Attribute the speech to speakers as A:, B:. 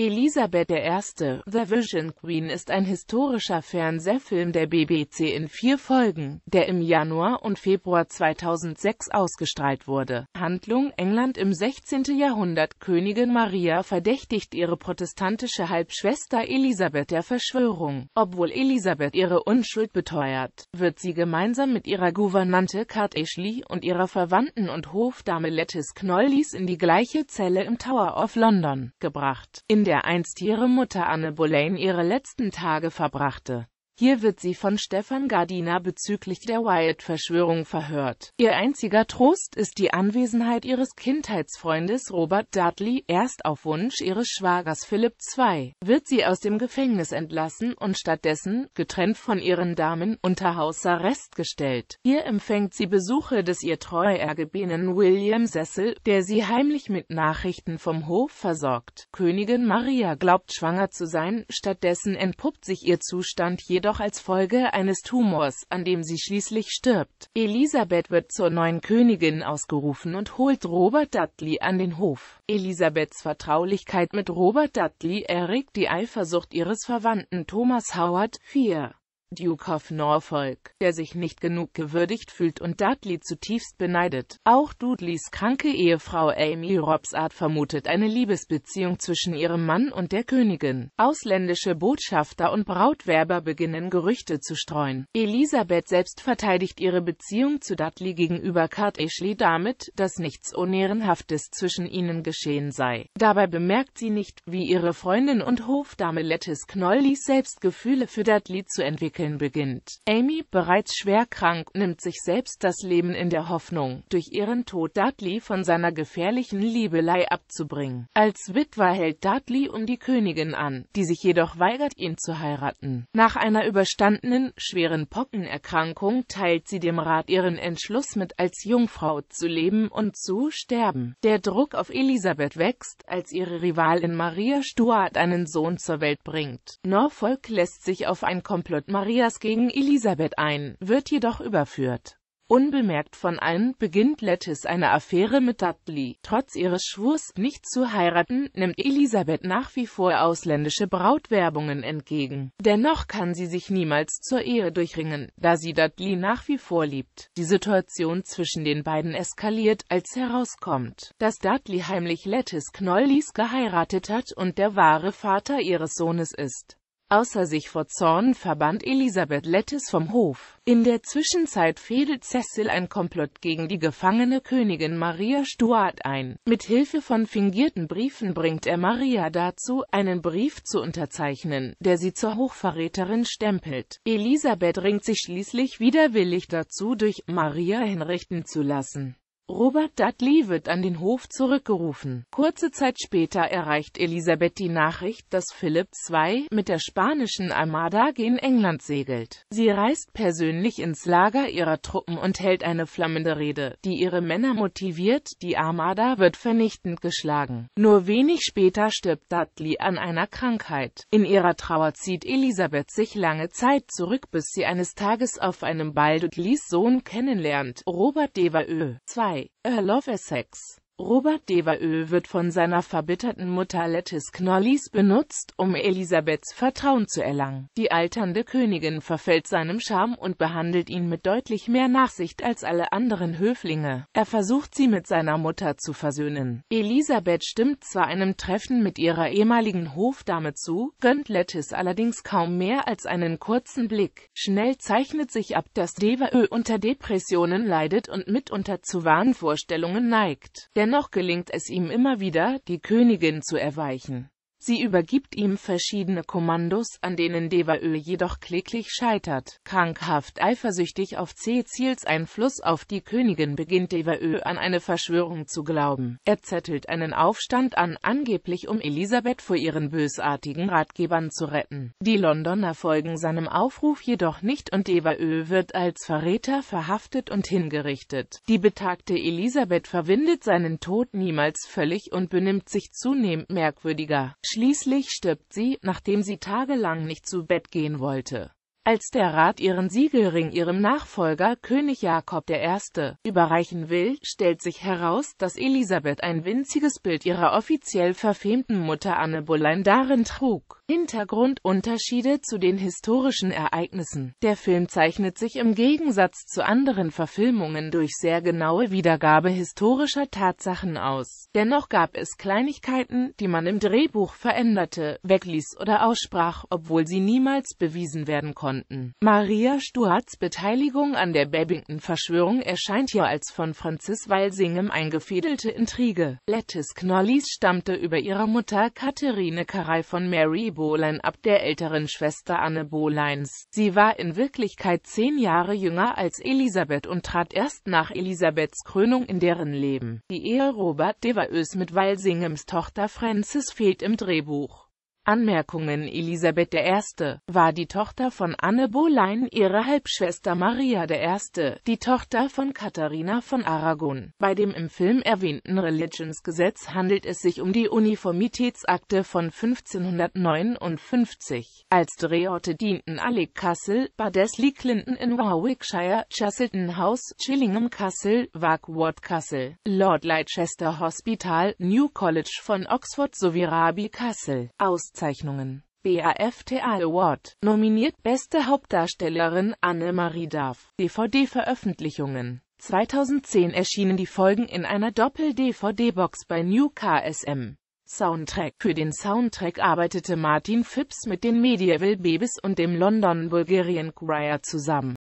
A: Elisabeth I. The Vision Queen ist ein historischer Fernsehfilm der BBC in vier Folgen, der im Januar und Februar 2006 ausgestrahlt wurde. Handlung England im 16. Jahrhundert Königin Maria verdächtigt ihre protestantische Halbschwester Elisabeth der Verschwörung. Obwohl Elisabeth ihre Unschuld beteuert, wird sie gemeinsam mit ihrer Gouvernante Kat Ashley und ihrer Verwandten und Hofdame Lettice Knollys in die gleiche Zelle im Tower of London gebracht. In der einst ihre Mutter Anne Boleyn ihre letzten Tage verbrachte hier wird sie von Stefan Gardiner bezüglich der Wyatt-Verschwörung verhört. Ihr einziger Trost ist die Anwesenheit ihres Kindheitsfreundes Robert Dudley. Erst auf Wunsch ihres Schwagers Philipp II. wird sie aus dem Gefängnis entlassen und stattdessen, getrennt von ihren Damen, unter Hausarrest gestellt. Hier empfängt sie Besuche des ihr treu ergebenen William Sessel, der sie heimlich mit Nachrichten vom Hof versorgt. Königin Maria glaubt schwanger zu sein, stattdessen entpuppt sich ihr Zustand jedoch jedoch als Folge eines Tumors, an dem sie schließlich stirbt. Elisabeth wird zur neuen Königin ausgerufen und holt Robert Dudley an den Hof. Elisabeths Vertraulichkeit mit Robert Dudley erregt die Eifersucht ihres Verwandten Thomas Howard. 4. Duke of Norfolk, der sich nicht genug gewürdigt fühlt und Dudley zutiefst beneidet. Auch Dudleys kranke Ehefrau Amy Robsart vermutet eine Liebesbeziehung zwischen ihrem Mann und der Königin. Ausländische Botschafter und Brautwerber beginnen Gerüchte zu streuen. Elisabeth selbst verteidigt ihre Beziehung zu Dudley gegenüber Kurt Ashley damit, dass nichts Unehrenhaftes zwischen ihnen geschehen sei. Dabei bemerkt sie nicht, wie ihre Freundin und Hofdame Lettis Knoll ließ selbst Gefühle für Dudley zu entwickeln entwickeln beginnt. Amy, bereits schwer krank, nimmt sich selbst das Leben in der Hoffnung, durch ihren Tod Dudley von seiner gefährlichen Liebelei abzubringen. Als Witwer hält Dudley um die Königin an, die sich jedoch weigert, ihn zu heiraten. Nach einer überstandenen, schweren Pockenerkrankung teilt sie dem Rat ihren Entschluss mit, als Jungfrau zu leben und zu sterben. Der Druck auf Elisabeth wächst, als ihre Rivalin Maria Stuart einen Sohn zur Welt bringt. Norfolk lässt sich auf ein Komplott Maria Marias gegen Elisabeth ein, wird jedoch überführt. Unbemerkt von allen beginnt Lettis eine Affäre mit Dudley. Trotz ihres Schwurs, nicht zu heiraten, nimmt Elisabeth nach wie vor ausländische Brautwerbungen entgegen. Dennoch kann sie sich niemals zur Ehe durchringen, da sie Dudley nach wie vor liebt. Die Situation zwischen den beiden eskaliert, als herauskommt, dass Dudley heimlich Lettis Knollys geheiratet hat und der wahre Vater ihres Sohnes ist. Außer sich vor Zorn verbannt Elisabeth Lettis vom Hof. In der Zwischenzeit fädelt Cecil ein Komplott gegen die gefangene Königin Maria Stuart ein. Mit Hilfe von fingierten Briefen bringt er Maria dazu, einen Brief zu unterzeichnen, der sie zur Hochverräterin stempelt. Elisabeth ringt sich schließlich widerwillig dazu, durch Maria hinrichten zu lassen. Robert Dudley wird an den Hof zurückgerufen. Kurze Zeit später erreicht Elisabeth die Nachricht, dass Philipp II. mit der spanischen Armada gegen England segelt. Sie reist persönlich ins Lager ihrer Truppen und hält eine flammende Rede, die ihre Männer motiviert, die Armada wird vernichtend geschlagen. Nur wenig später stirbt Dudley an einer Krankheit. In ihrer Trauer zieht Elisabeth sich lange Zeit zurück, bis sie eines Tages auf einem Ball Dudleys Sohn kennenlernt, Robert Devereux. II. 2, I love Essex. Robert Devereux wird von seiner verbitterten Mutter Lettis Knollys benutzt, um Elisabeths Vertrauen zu erlangen. Die alternde Königin verfällt seinem Charme und behandelt ihn mit deutlich mehr Nachsicht als alle anderen Höflinge. Er versucht sie mit seiner Mutter zu versöhnen. Elisabeth stimmt zwar einem Treffen mit ihrer ehemaligen Hofdame zu, gönnt Lettis allerdings kaum mehr als einen kurzen Blick. Schnell zeichnet sich ab, dass Devereux unter Depressionen leidet und mitunter zu Wahnvorstellungen neigt. Denn Dennoch gelingt es ihm immer wieder, die Königin zu erweichen. Sie übergibt ihm verschiedene Kommandos, an denen Devaö jedoch kläglich scheitert. Krankhaft eifersüchtig auf Cecils Einfluss auf die Königin beginnt Devaö an eine Verschwörung zu glauben. Er zettelt einen Aufstand an, angeblich um Elisabeth vor ihren bösartigen Ratgebern zu retten. Die Londoner folgen seinem Aufruf jedoch nicht und Devaö wird als Verräter verhaftet und hingerichtet. Die betagte Elisabeth verwindet seinen Tod niemals völlig und benimmt sich zunehmend merkwürdiger. Schließlich stirbt sie, nachdem sie tagelang nicht zu Bett gehen wollte. Als der Rat ihren Siegelring ihrem Nachfolger König Jakob I. überreichen will, stellt sich heraus, dass Elisabeth ein winziges Bild ihrer offiziell verfemten Mutter Anne Boleyn darin trug. Hintergrundunterschiede zu den historischen Ereignissen Der Film zeichnet sich im Gegensatz zu anderen Verfilmungen durch sehr genaue Wiedergabe historischer Tatsachen aus. Dennoch gab es Kleinigkeiten, die man im Drehbuch veränderte, wegließ oder aussprach, obwohl sie niemals bewiesen werden konnten. Maria Stuarts Beteiligung an der Babington-Verschwörung erscheint hier als von Francis Walsingham eingefädelte Intrige. Lettis Knollys stammte über ihre Mutter Katharine Carey von Mary Boleyn ab der älteren Schwester Anne Boleyns. Sie war in Wirklichkeit zehn Jahre jünger als Elisabeth und trat erst nach Elisabeths Krönung in deren Leben. Die Ehe Robert de Waös mit Walsinghams Tochter Frances fehlt im Drehbuch. Anmerkungen Elisabeth I. war die Tochter von Anne Boleyn, ihre Halbschwester Maria I., die Tochter von Katharina von Aragon. Bei dem im Film erwähnten Religionsgesetz handelt es sich um die Uniformitätsakte von 1559. Als Drehorte dienten Alec Castle, Badesley Clinton in Warwickshire, Chasselton House, Chillingham Castle, Warkworth Castle, Lord Leicester Hospital, New College von Oxford sowie Rabi Castle. Aus Auszeichnungen. BAFTA Award, nominiert Beste Hauptdarstellerin Anne-Marie Darf. DVD-Veröffentlichungen 2010 erschienen die Folgen in einer Doppel-DVD-Box bei New KSM. Soundtrack Für den Soundtrack arbeitete Martin Phipps mit den Medieval Babies und dem London Bulgarian Choir zusammen.